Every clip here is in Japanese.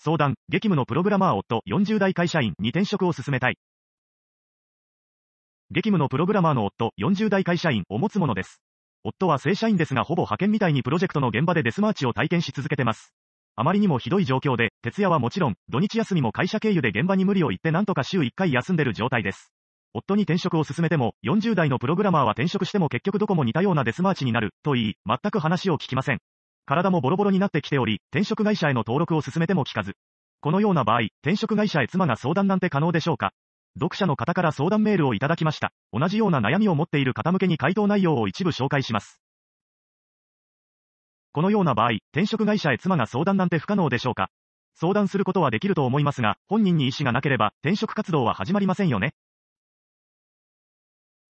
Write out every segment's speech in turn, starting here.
相談、激務のプログラマー夫40代会社員に転職を進めたい。激務のプログラマーの夫40代会社員を持つものです。夫は正社員ですがほぼ派遣みたいにプロジェクトの現場でデスマーチを体験し続けてます。あまりにもひどい状況で、徹夜はもちろん、土日休みも会社経由で現場に無理を言ってなんとか週1回休んでる状態です。夫に転職を勧めても、40代のプログラマーは転職しても結局どこも似たようなデスマーチになる、と言い、全く話を聞きません。体もボロボロになってきており、転職会社への登録を進めても聞かず。このような場合、転職会社へ妻が相談なんて可能でしょうか読者の方から相談メールをいただきました。同じような悩みを持っている方向けに回答内容を一部紹介します。このような場合、転職会社へ妻が相談なんて不可能でしょうか相談することはできると思いますが、本人に意思がなければ、転職活動は始まりませんよね。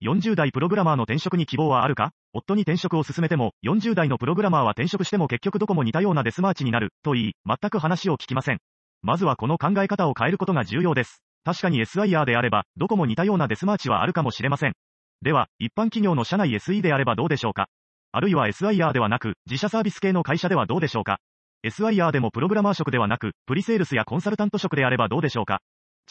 40代プログラマーの転職に希望はあるか夫に転職を勧めても、40代のプログラマーは転職しても結局どこも似たようなデスマーチになる、と言い、全く話を聞きません。まずはこの考え方を変えることが重要です。確かに SIR であれば、どこも似たようなデスマーチはあるかもしれません。では、一般企業の社内 SE であればどうでしょうかあるいは SIR ではなく、自社サービス系の会社ではどうでしょうか ?SIR でもプログラマー職ではなく、プリセールスやコンサルタント職であればどうでしょうか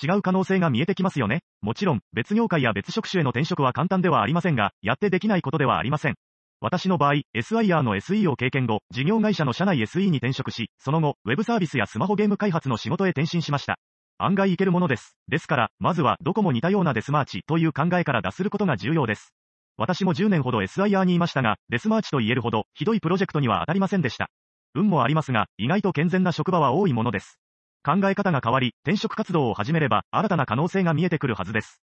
違う可能性が見えてきますよね。もちろん、別業界や別職種への転職は簡単ではありませんが、やってできないことではありません。私の場合、SIR の SE を経験後、事業会社の社内 SE に転職し、その後、ウェブサービスやスマホゲーム開発の仕事へ転身しました。案外いけるものです。ですから、まずはどこも似たようなデスマーチという考えから脱することが重要です。私も10年ほど SIR にいましたが、デスマーチと言えるほど、ひどいプロジェクトには当たりませんでした。運もありますが、意外と健全な職場は多いものです。考え方が変わり、転職活動を始めれば、新たな可能性が見えてくるはずです。